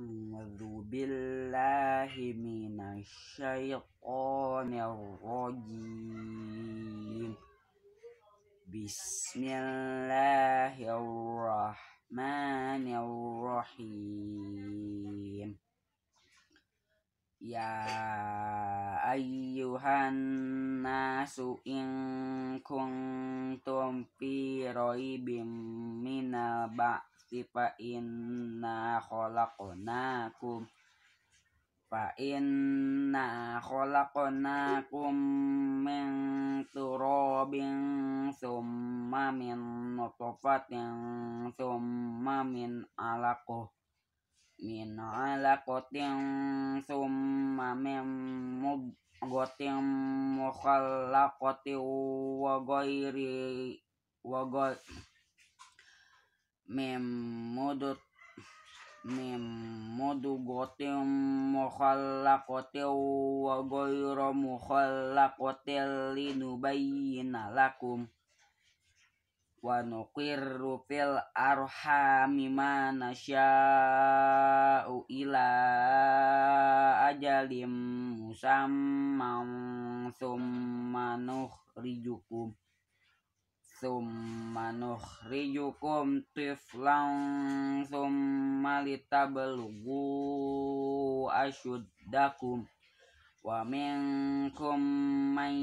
Mazhabillahi minashayyob Bismillahirrahmanirrahim Ya ayuhan nasu ingkung tompi roib minalba ardi fa inna khalaqnakum fa inna khalaqnakum min turabin summa min nutfatin summa min alaqah min alaqatin summa min mudghatin mukhallaqatin wa ghairi wa ghairi memodot memodugotin kote wa goyro mukhallakotin linubayyina lakum wa nukirru fil arhami ma nasya'u ila ajalim musamman thumma nukhrijukum summa nukhrijukum tiflan summa litabalugu asyuddakum wa minkum man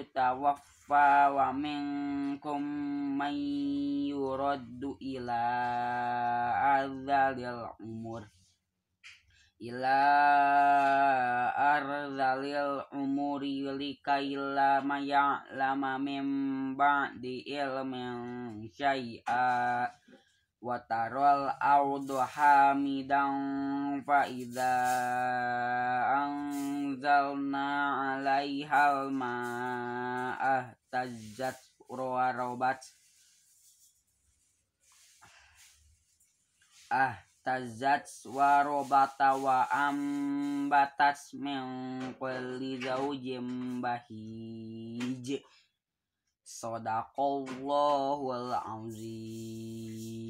yutawaffa wa minkum man yuraddu ila azalil umur ila ardhalil nuri likaila maya lama memba di ilmen syai'a watarol taral ardu faida fa idza anzalna 'alaihal tajat tajat robat ah ihtazzat warobata wa ambatat min kulli sodako bahij sadaqallahul azim